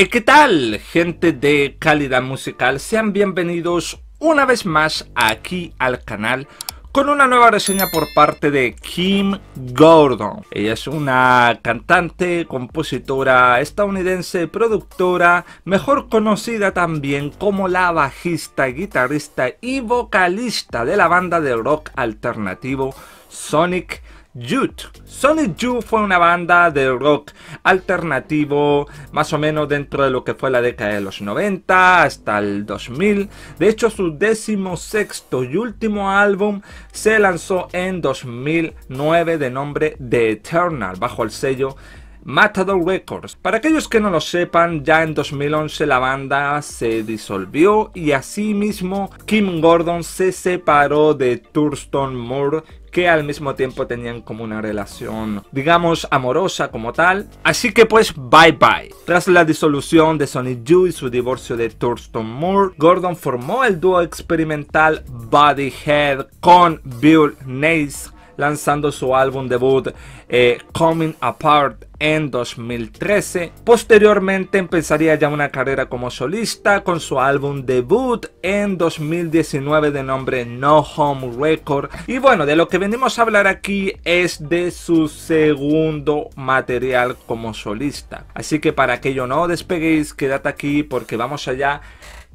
Eh, ¿Qué tal, gente de calidad musical? Sean bienvenidos una vez más aquí al canal con una nueva reseña por parte de Kim Gordon. Ella es una cantante, compositora estadounidense, productora, mejor conocida también como la bajista, guitarrista y vocalista de la banda de rock alternativo Sonic Youth. Sonic fue una banda de rock alternativo, más o menos dentro de lo que fue la década de los 90 hasta el 2000. De hecho, su décimo sexto y último álbum se lanzó en 2009 de nombre The Eternal, bajo el sello Matador Records. Para aquellos que no lo sepan, ya en 2011 la banda se disolvió y asimismo Kim Gordon se separó de Thurston Moore que al mismo tiempo tenían como una relación, digamos, amorosa como tal. Así que pues, bye bye. Tras la disolución de Sonic Jew y su divorcio de Thurston Moore, Gordon formó el dúo experimental Body Head con Bill Nace lanzando su álbum debut eh, Coming Apart en 2013. Posteriormente empezaría ya una carrera como solista con su álbum debut en 2019 de nombre No Home Record. Y bueno, de lo que venimos a hablar aquí es de su segundo material como solista. Así que para que yo no despeguéis, quédate aquí porque vamos allá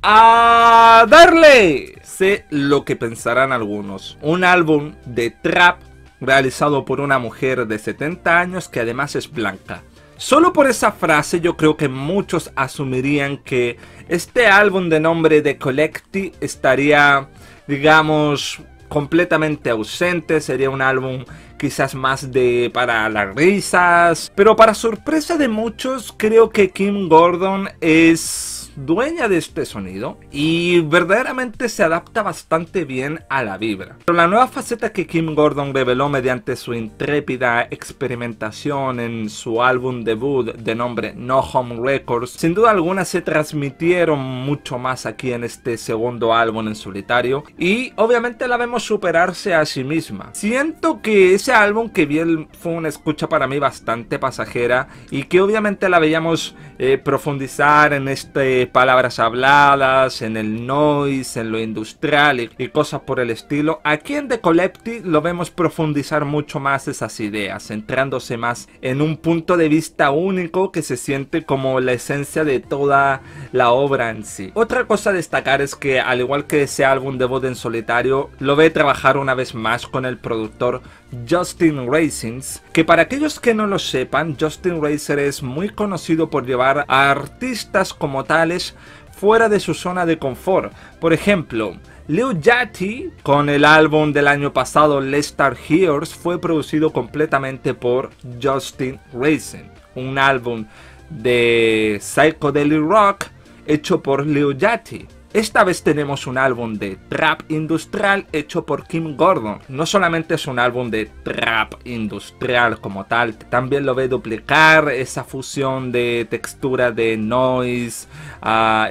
a darle. Sé lo que pensarán algunos. Un álbum de trap realizado por una mujer de 70 años que además es blanca. Solo por esa frase yo creo que muchos asumirían que este álbum de nombre de Collecti estaría, digamos, completamente ausente, sería un álbum quizás más de para las risas, pero para sorpresa de muchos creo que Kim Gordon es dueña de este sonido y verdaderamente se adapta bastante bien a la vibra. Pero la nueva faceta que Kim Gordon reveló mediante su intrépida experimentación en su álbum debut de nombre No Home Records, sin duda alguna se transmitieron mucho más aquí en este segundo álbum en solitario y obviamente la vemos superarse a sí misma. Siento que ese álbum que bien fue una escucha para mí bastante pasajera y que obviamente la veíamos eh, profundizar en este eh, palabras habladas, en el noise, en lo industrial y, cosas por el estilo. Aquí en The Collective lo vemos profundizar mucho más esas ideas, centrándose más en un punto de vista único que se siente como la esencia de toda la obra en sí. Otra cosa a destacar es que al igual que ese álbum debut en solitario, lo ve trabajar una vez más con el productor Justin Racings, que para aquellos que no lo sepan, Justin Racer es muy conocido por llevar a artistas como tales fuera de su zona de confort. Por ejemplo, Liu Yatti con el álbum del año pasado Let's Start Hears, fue producido completamente por Justin Racing, un álbum de psychedelic rock hecho por Liu Yati. Esta vez tenemos un álbum de trap industrial hecho por Kim Gordon. No solamente es un álbum de trap industrial como tal, también lo ve duplicar esa fusión de textura de noise,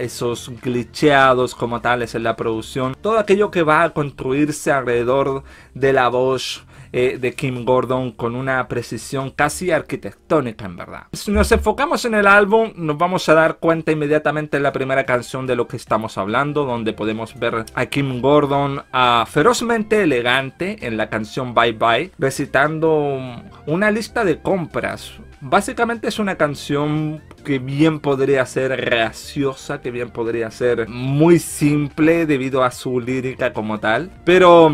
esos glitcheados como tales en la producción, todo aquello que va a construirse alrededor de la voz eh, de Kim Gordon con una precisión casi arquitectónica en verdad. Si nos enfocamos en el álbum nos vamos a dar cuenta inmediatamente en la primera canción de lo que estamos hablando donde podemos ver a Kim Gordon ferozmente elegante en la canción Bye Bye recitando una lista de compras. Básicamente es una canción que bien podría ser graciosa, que bien podría ser muy simple debido a su lírica como tal, pero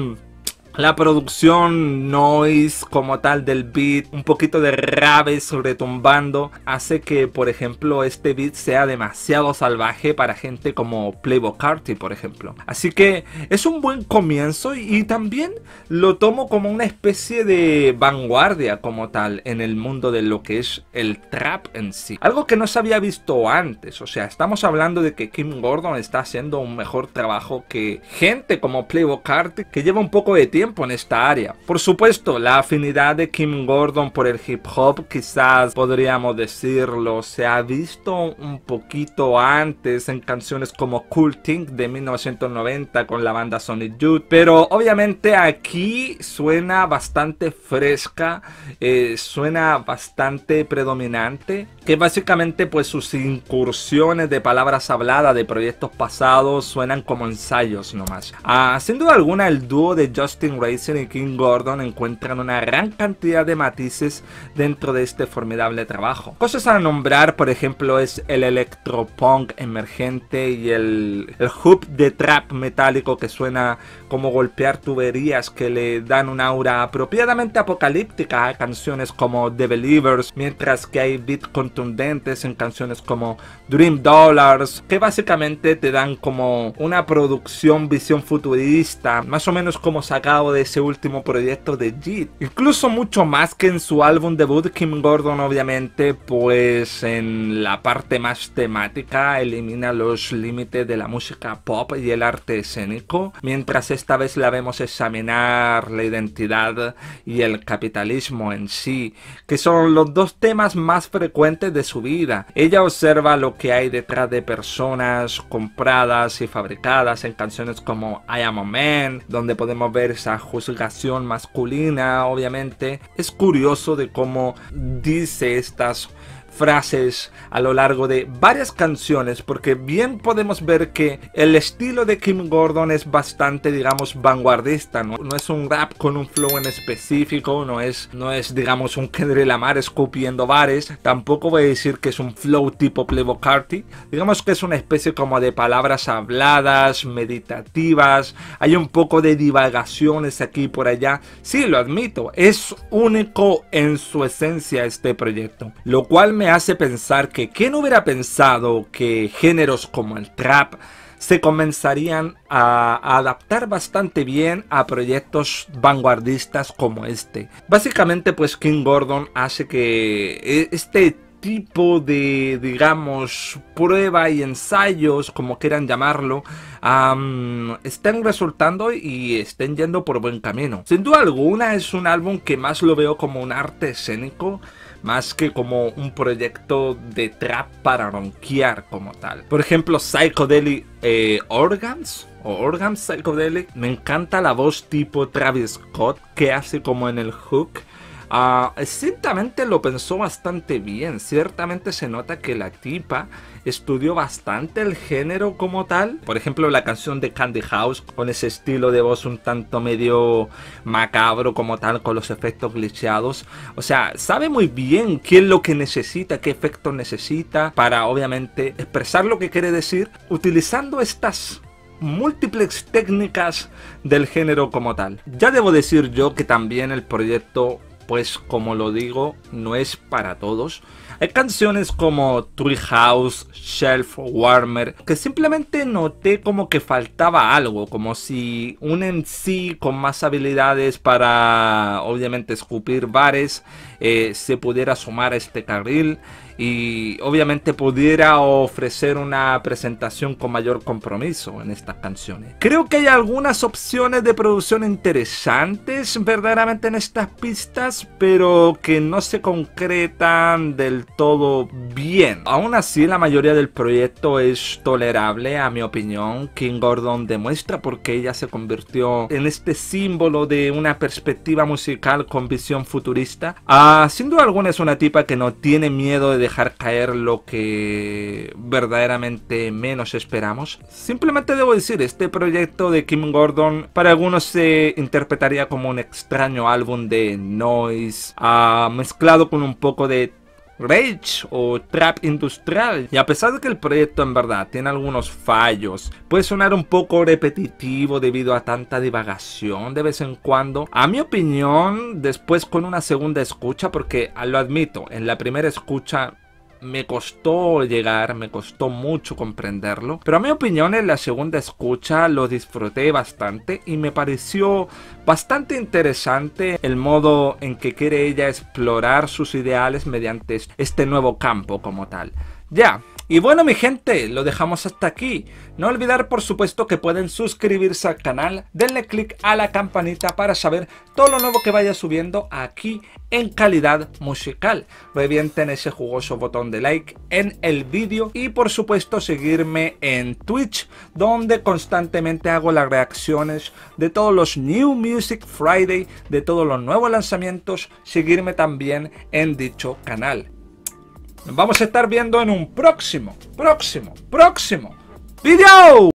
la producción noise como tal del beat, un poquito de rave sobretumbando hace que por ejemplo este beat sea demasiado salvaje para gente como Playboy Carty por ejemplo. Así que es un buen comienzo y, también lo tomo como una especie de vanguardia como tal en el mundo de lo que es el trap en sí. Algo que no se había visto antes, o sea, estamos hablando de que Kim Gordon está haciendo un mejor trabajo que gente como Playboy Carty que lleva un poco de tiempo en esta área. Por supuesto, la afinidad de Kim Gordon por el hip hop, quizás podríamos decirlo, se ha visto un poquito antes en canciones como Cool Thing de 1990 con la banda Sonic Youth, pero obviamente aquí suena bastante fresca, eh, suena bastante predominante, que básicamente pues sus incursiones de palabras habladas de proyectos pasados suenan como ensayos nomás. Ah, sin duda alguna el dúo de Justin Tomb y King Gordon encuentran una gran cantidad de matices dentro de este formidable trabajo. Cosas a nombrar, por ejemplo, es el electropunk emergente y el, el hoop de trap metálico que suena como golpear tuberías que le dan un aura apropiadamente apocalíptica a canciones como The Believers, mientras que hay beats contundentes en canciones como Dream Dollars, que básicamente te dan como una producción, visión futurista, más o menos como sacado de ese último proyecto de JIT. Incluso mucho más que en su álbum debut, Kim Gordon obviamente, pues en la parte más temática elimina los límites de la música pop y el arte escénico, mientras esta vez la vemos examinar la identidad y el capitalismo en sí, que son los dos temas más frecuentes de su vida. Ella observa lo que hay detrás de personas compradas y fabricadas en canciones como I Am a Man, donde podemos ver esa juzgación masculina, obviamente. Es curioso de cómo dice estas frases a lo largo de varias canciones, porque bien podemos ver que el estilo de Kim Gordon es bastante, digamos, vanguardista, ¿no? No es un rap con un flow en específico, no es, no es digamos, un Kendrick Lamar escupiendo bares, tampoco voy a decir que es un flow tipo Plebocarty digamos que es una especie como de palabras habladas, meditativas, hay un poco de divagaciones aquí por allá, sí, lo admito, es único en su esencia este proyecto, lo cual me hace pensar que quién hubiera pensado que géneros como el trap se comenzarían a adaptar bastante bien a proyectos vanguardistas como este. Básicamente pues King Gordon hace que e, este tipo de, digamos, prueba y ensayos, como quieran llamarlo, estén resultando y estén yendo por buen camino. Sin duda alguna es un álbum que más lo veo como un arte escénico más que como un proyecto de trap para ronquear como tal. Por ejemplo, Psychedelic eh, Organs o Organs Psychedelic, me encanta la voz tipo Travis Scott que hace como en el hook Ah. ciertamente lo pensó bastante bien. Ciertamente se nota que la tipa estudió bastante el género como tal. Por ejemplo, la canción de Candy House, con ese estilo de voz un tanto medio macabro como tal, con los efectos glitchados. O sea, sabe muy bien qué es lo que necesita, qué efecto necesita para obviamente expresar lo que quiere decir utilizando estas múltiples técnicas del género como tal. Ya debo decir yo que también el proyecto pues como lo digo, no es para todos. Hay canciones como Tree House, Shelf Warmer, que simplemente noté como que faltaba algo, como si un en sí con más habilidades para obviamente escupir bares eh, se pudiera sumar a este carril y obviamente pudiera ofrecer una presentación con mayor compromiso en estas canciones. Creo que hay algunas opciones de producción interesantes verdaderamente en estas pistas, pero que no se concretan del todo bien. Aún así, la mayoría del proyecto es tolerable, a mi opinión. Kim Gordon demuestra por qué ella se convirtió en este símbolo de una perspectiva musical con visión futurista. Ah, sin duda alguna es una tipa que no tiene miedo de dejar caer lo que verdaderamente menos esperamos. Simplemente debo decir, este proyecto de Kim Gordon para algunos se interpretaría como un extraño álbum de noise, ah, mezclado con un poco de Rage o Trap Industrial. Y a pesar de que el proyecto en verdad tiene algunos fallos, puede sonar un poco repetitivo debido a tanta divagación de vez en cuando, a mi opinión, después con una segunda escucha, porque lo admito, en la primera escucha me costó llegar, me costó mucho comprenderlo. Pero a mi opinión en la segunda escucha lo disfruté bastante y me pareció bastante interesante el modo en que quiere ella explorar sus ideales mediante este nuevo campo como tal. Ya, y bueno mi gente, lo dejamos hasta aquí. No olvidar por supuesto que pueden suscribirse al canal, denle click a la campanita para saber todo lo nuevo que vaya subiendo aquí en calidad musical. Revienten ese jugoso botón de like en el vídeo y por supuesto seguirme en Twitch donde constantemente hago las reacciones de todos los New Music Friday, de todos los nuevos lanzamientos, seguirme también en dicho canal. Nos vamos a estar viendo en un próximo, próximo, próximo video.